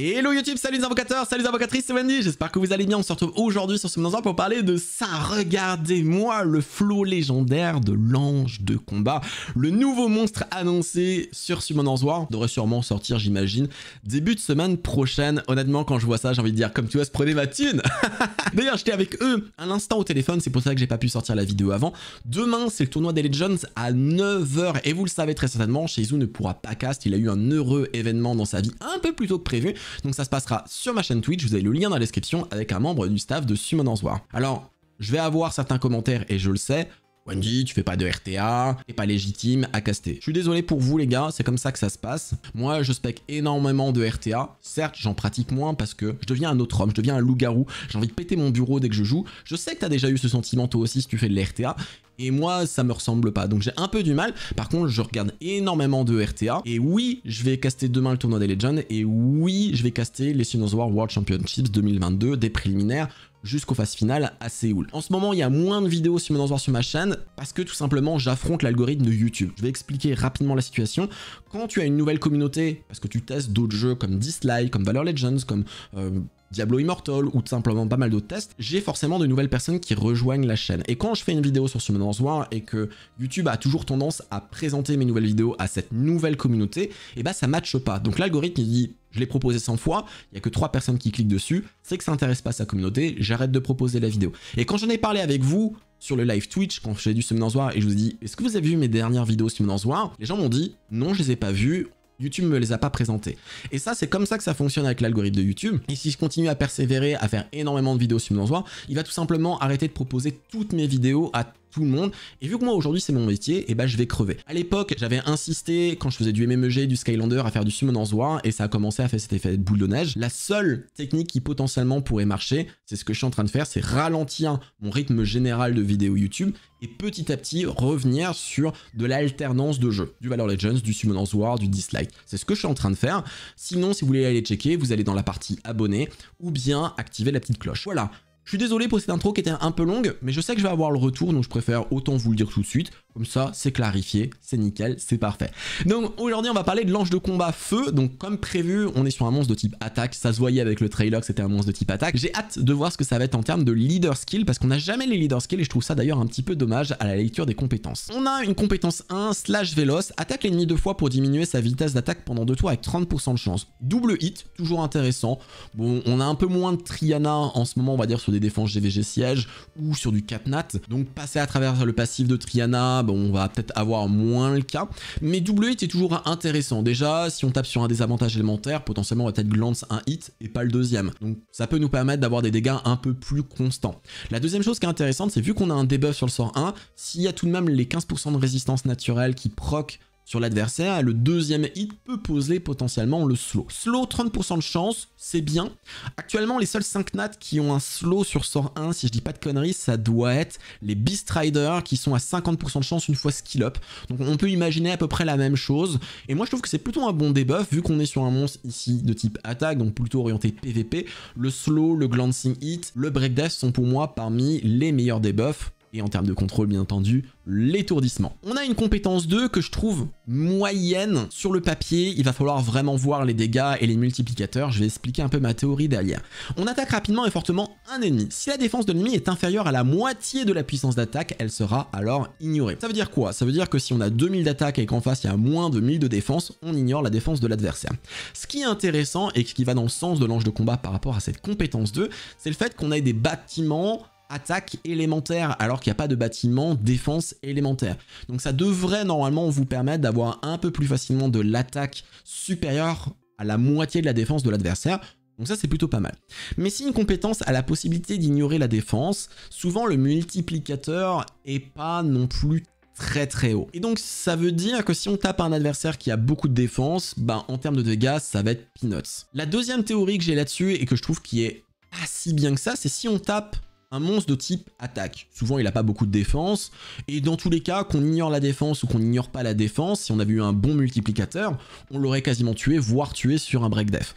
Hello YouTube, salut les invocateurs, salut les invocatrices, c'est Wendy, j'espère que vous allez bien, on se retrouve aujourd'hui sur ce War pour parler de ça, regardez-moi le flot légendaire de l'ange de combat, le nouveau monstre annoncé sur Summoner's War, devrait sûrement sortir j'imagine, début de semaine prochaine, honnêtement quand je vois ça j'ai envie de dire comme tu vois prenez ma thune D'ailleurs j'étais avec eux à l'instant au téléphone, c'est pour ça que j'ai pas pu sortir la vidéo avant, demain c'est le tournoi des Legends à 9h et vous le savez très certainement, Shizu ne pourra pas cast, il a eu un heureux événement dans sa vie un peu plus tôt que prévu, donc ça se passera sur ma chaîne Twitch, vous avez le lien dans la description avec un membre du staff de Summoners War. Alors, je vais avoir certains commentaires et je le sais, Wendy, tu fais pas de RTA, t'es pas légitime à caster. Je suis désolé pour vous les gars, c'est comme ça que ça se passe. Moi, je spec énormément de RTA. Certes, j'en pratique moins parce que je deviens un autre homme, je deviens un loup-garou. J'ai envie de péter mon bureau dès que je joue. Je sais que t'as déjà eu ce sentiment toi aussi si tu fais de l'RTA. Et moi, ça me ressemble pas. Donc j'ai un peu du mal. Par contre, je regarde énormément de RTA. Et oui, je vais caster demain le tournoi des Legends. Et oui, je vais caster les Sinos War World Championships 2022 des préliminaires jusqu'aux phases finales à Séoul. En ce moment, il y a moins de vidéos sur Menance War sur ma chaîne parce que tout simplement, j'affronte l'algorithme de YouTube. Je vais expliquer rapidement la situation. Quand tu as une nouvelle communauté, parce que tu testes d'autres jeux comme Dislike, comme Valor Legends, comme... Euh, Diablo Immortal ou tout simplement pas mal d'autres tests, j'ai forcément de nouvelles personnes qui rejoignent la chaîne. Et quand je fais une vidéo sur Summoners War et que YouTube a toujours tendance à présenter mes nouvelles vidéos à cette nouvelle communauté, et eh bah ben, ça matche pas. Donc l'algorithme dit je l'ai proposé 100 fois, il n'y a que 3 personnes qui cliquent dessus, c'est que ça n'intéresse pas sa communauté, j'arrête de proposer la vidéo. Et quand j'en ai parlé avec vous sur le live Twitch, quand j'ai du War, et je vous ai dit « Est-ce que vous avez vu mes dernières vidéos War ?» Les gens m'ont dit « Non, je les ai pas vues, YouTube ne me les a pas présentées. » Et ça, c'est comme ça que ça fonctionne avec l'algorithme de YouTube. Et si je continue à persévérer, à faire énormément de vidéos War, il va tout simplement arrêter de proposer toutes mes vidéos à tout le monde. Et vu que moi aujourd'hui c'est mon métier, et eh ben, je vais crever. À l'époque, j'avais insisté quand je faisais du MMEG, du Skylander à faire du Summoners War et ça a commencé à faire cet effet de neige, La seule technique qui potentiellement pourrait marcher, c'est ce que je suis en train de faire, c'est ralentir mon rythme général de vidéo YouTube et petit à petit revenir sur de l'alternance de jeux, du Valor Legends, du Summoners War, du Dislike. C'est ce que je suis en train de faire. Sinon, si vous voulez aller checker, vous allez dans la partie abonné ou bien activer la petite cloche. Voilà, je suis désolé pour cette intro qui était un peu longue, mais je sais que je vais avoir le retour, donc je préfère autant vous le dire tout de suite. Comme ça, c'est clarifié, c'est nickel, c'est parfait. Donc aujourd'hui, on va parler de l'ange de combat feu. Donc comme prévu, on est sur un monstre de type attaque. Ça se voyait avec le trailer c'était un monstre de type attaque. J'ai hâte de voir ce que ça va être en termes de leader skill parce qu'on n'a jamais les leader skills et je trouve ça d'ailleurs un petit peu dommage à la lecture des compétences. On a une compétence 1 slash véloce, attaque l'ennemi deux fois pour diminuer sa vitesse d'attaque pendant deux tours avec 30% de chance. Double hit, toujours intéressant. Bon, on a un peu moins de Triana en ce moment, on va dire sur des défenses GVG siège ou sur du Nat. Donc passer à travers le passif de Triana, on va peut-être avoir moins le cas. Mais double hit est toujours intéressant. Déjà, si on tape sur un désavantage élémentaire, potentiellement on va peut-être glance un hit et pas le deuxième. Donc ça peut nous permettre d'avoir des dégâts un peu plus constants. La deuxième chose qui est intéressante, c'est vu qu'on a un debuff sur le sort 1, s'il y a tout de même les 15% de résistance naturelle qui proc sur l'adversaire. le deuxième hit peut poser potentiellement le slow. Slow, 30% de chance, c'est bien. Actuellement, les seuls 5 nats qui ont un slow sur sort 1, si je dis pas de conneries, ça doit être les Beast Riders qui sont à 50% de chance une fois skill up. Donc on peut imaginer à peu près la même chose. Et moi je trouve que c'est plutôt un bon debuff vu qu'on est sur un monstre ici de type attaque, donc plutôt orienté PVP. Le slow, le glancing hit, le break death sont pour moi parmi les meilleurs debuffs et en termes de contrôle bien entendu l'étourdissement. On a une compétence 2 que je trouve moyenne sur le papier, il va falloir vraiment voir les dégâts et les multiplicateurs, je vais expliquer un peu ma théorie derrière. On attaque rapidement et fortement un ennemi. Si la défense de l'ennemi est inférieure à la moitié de la puissance d'attaque, elle sera alors ignorée. Ça veut dire quoi Ça veut dire que si on a 2000 d'attaque et qu'en face il y a moins de 1000 de défense, on ignore la défense de l'adversaire. Ce qui est intéressant et ce qui va dans le sens de l'ange de combat par rapport à cette compétence 2, c'est le fait qu'on ait des bâtiments attaque élémentaire alors qu'il n'y a pas de bâtiment défense élémentaire. Donc ça devrait normalement vous permettre d'avoir un peu plus facilement de l'attaque supérieure à la moitié de la défense de l'adversaire. Donc ça c'est plutôt pas mal. Mais si une compétence a la possibilité d'ignorer la défense, souvent le multiplicateur est pas non plus très très haut. Et donc ça veut dire que si on tape un adversaire qui a beaucoup de défense, ben en termes de dégâts ça va être peanuts. La deuxième théorie que j'ai là-dessus et que je trouve qui est pas si bien que ça, c'est si on tape un monstre de type attaque. Souvent, il n'a pas beaucoup de défense. Et dans tous les cas, qu'on ignore la défense ou qu'on ignore pas la défense, si on avait eu un bon multiplicateur, on l'aurait quasiment tué, voire tué sur un break def.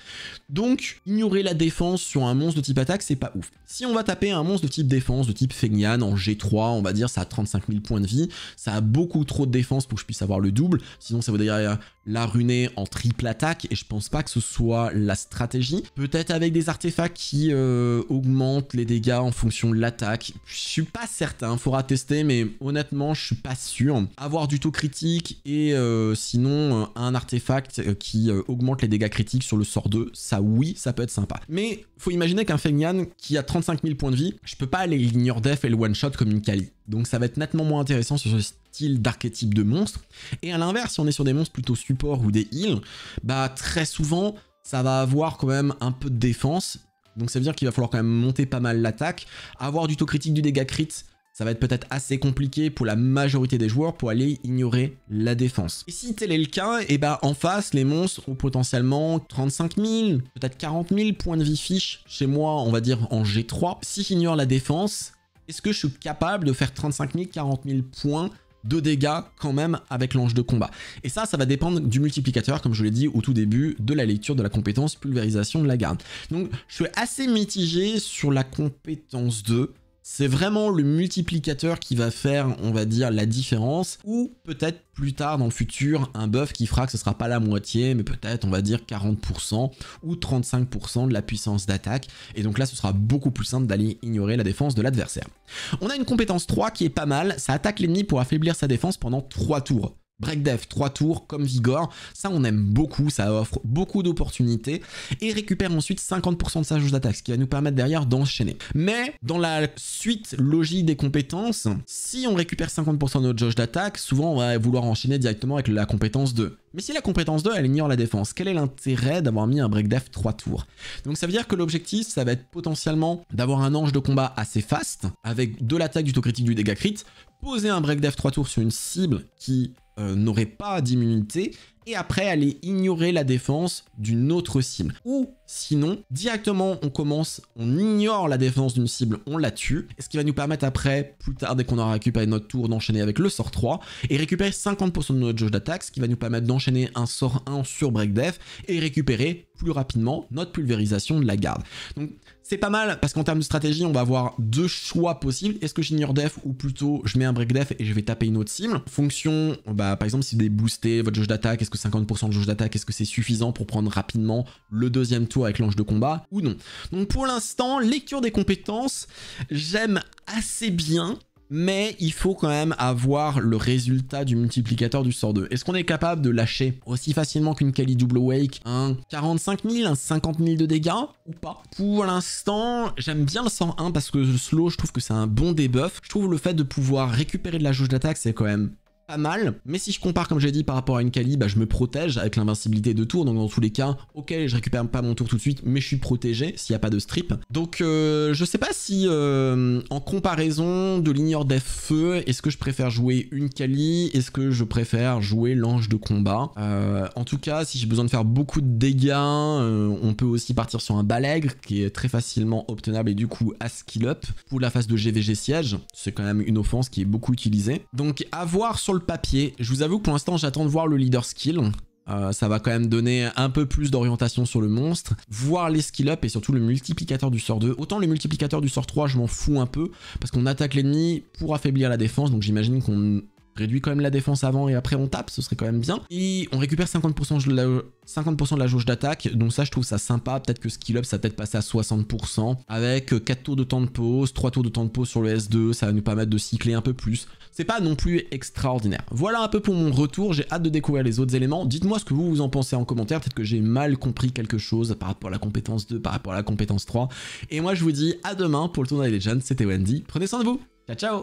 Donc, ignorer la défense sur un monstre de type attaque, c'est pas ouf. Si on va taper un monstre de type défense, de type Fegnan en G3, on va dire ça a 35 000 points de vie, ça a beaucoup trop de défense pour que je puisse avoir le double. Sinon, ça voudrait dire la runée en triple attaque, et je pense pas que ce soit la stratégie. Peut-être avec des artefacts qui euh, augmentent les dégâts en fonction l'attaque. Je suis pas certain, faudra tester, mais honnêtement, je suis pas sûr. Avoir du taux critique et euh, sinon euh, un artefact euh, qui augmente les dégâts critiques sur le sort 2, ça oui, ça peut être sympa. Mais faut imaginer qu'un Fengyan qui a 35 000 points de vie, je peux pas aller l'ignore def et le one shot comme une Kali. Donc ça va être nettement moins intéressant sur ce style d'archétype de monstre. Et à l'inverse, si on est sur des monstres plutôt support ou des heals, bah très souvent ça va avoir quand même un peu de défense donc ça veut dire qu'il va falloir quand même monter pas mal l'attaque. Avoir du taux critique du dégât crit, ça va être peut-être assez compliqué pour la majorité des joueurs pour aller ignorer la défense. Et si tel est le cas, et eh bah ben, en face, les monstres ont potentiellement 35 000, peut-être 40 000 points de vie fiche chez moi, on va dire en G3. Si j'ignore la défense, est-ce que je suis capable de faire 35 000, 40 000 points de dégâts quand même avec l'ange de combat. Et ça, ça va dépendre du multiplicateur, comme je l'ai dit au tout début, de la lecture de la compétence pulvérisation de la garde. Donc je suis assez mitigé sur la compétence 2. C'est vraiment le multiplicateur qui va faire, on va dire, la différence. Ou peut-être plus tard dans le futur, un buff qui fera que ce sera pas la moitié, mais peut-être, on va dire, 40% ou 35% de la puissance d'attaque. Et donc là, ce sera beaucoup plus simple d'aller ignorer la défense de l'adversaire. On a une compétence 3 qui est pas mal. Ça attaque l'ennemi pour affaiblir sa défense pendant 3 tours. Breakdev, 3 tours, comme Vigor. Ça, on aime beaucoup, ça offre beaucoup d'opportunités. Et récupère ensuite 50% de sa jauge d'attaque, ce qui va nous permettre derrière d'enchaîner. Mais dans la suite logique des compétences, si on récupère 50% de notre jauge d'attaque, souvent on va vouloir enchaîner directement avec la compétence 2. Mais si la compétence 2, elle ignore la défense, quel est l'intérêt d'avoir mis un Def 3 tours Donc ça veut dire que l'objectif, ça va être potentiellement d'avoir un ange de combat assez fast, avec de l'attaque, du taux critique, du dégât crit, poser un Def 3 tours sur une cible qui euh, n'aurait pas d'immunité et après aller ignorer la défense d'une autre cible. Ou sinon, directement on commence, on ignore la défense d'une cible, on la tue, ce qui va nous permettre après, plus tard dès qu'on aura récupéré notre tour, d'enchaîner avec le sort 3 et récupérer 50% de notre jauge d'attaque, ce qui va nous permettre d'enchaîner un sort 1 sur break death et récupérer plus rapidement notre pulvérisation de la garde. Donc c'est pas mal parce qu'en termes de stratégie, on va avoir deux choix possibles. Est-ce que j'ignore def ou plutôt je mets un break def et je vais taper une autre cible Fonction, bah, par exemple, si vous déboostez votre jauge d'attaque, que 50% de jauge d'attaque, est-ce que c'est suffisant pour prendre rapidement le deuxième tour avec l'ange de combat ou non Donc pour l'instant, lecture des compétences, j'aime assez bien mais il faut quand même avoir le résultat du multiplicateur du sort 2. Est-ce qu'on est capable de lâcher aussi facilement qu'une Kali double wake un 45 000, un 50 000 de dégâts ou pas Pour l'instant, j'aime bien le 101 parce que le slow, je trouve que c'est un bon debuff. Je trouve le fait de pouvoir récupérer de la jauge d'attaque, c'est quand même mal, mais si je compare comme j'ai dit par rapport à une Kali, bah, je me protège avec l'invincibilité de tour, donc dans tous les cas, ok je récupère pas mon tour tout de suite, mais je suis protégé s'il n'y a pas de strip. Donc euh, je sais pas si euh, en comparaison de l'ignore des feux, est-ce que je préfère jouer une Kali, est-ce que je préfère jouer l'ange de combat euh, En tout cas, si j'ai besoin de faire beaucoup de dégâts, on peut aussi partir sur un balègre qui est très facilement obtenable et du coup à skill up. Pour la phase de GVG siège, c'est quand même une offense qui est beaucoup utilisée. Donc à voir sur le papier. Je vous avoue que pour l'instant, j'attends de voir le leader skill. Euh, ça va quand même donner un peu plus d'orientation sur le monstre, voir les skill up et surtout le multiplicateur du sort 2. Autant le multiplicateur du sort 3, je m'en fous un peu, parce qu'on attaque l'ennemi pour affaiblir la défense, donc j'imagine qu'on réduit quand même la défense avant et après on tape, ce serait quand même bien. Et on récupère 50% de la, de la jauge d'attaque, donc ça je trouve ça sympa, peut-être que skill up ça va peut-être passer à 60%, avec 4 tours de temps de pause, 3 tours de temps de pause sur le S2, ça va nous permettre de cycler un peu plus. C'est pas non plus extraordinaire. Voilà un peu pour mon retour, j'ai hâte de découvrir les autres éléments. Dites-moi ce que vous vous en pensez en commentaire, peut-être que j'ai mal compris quelque chose par rapport à la compétence 2, par rapport à la compétence 3. Et moi je vous dis à demain pour le tournoi des Legends, c'était Wendy, prenez soin de vous, ciao ciao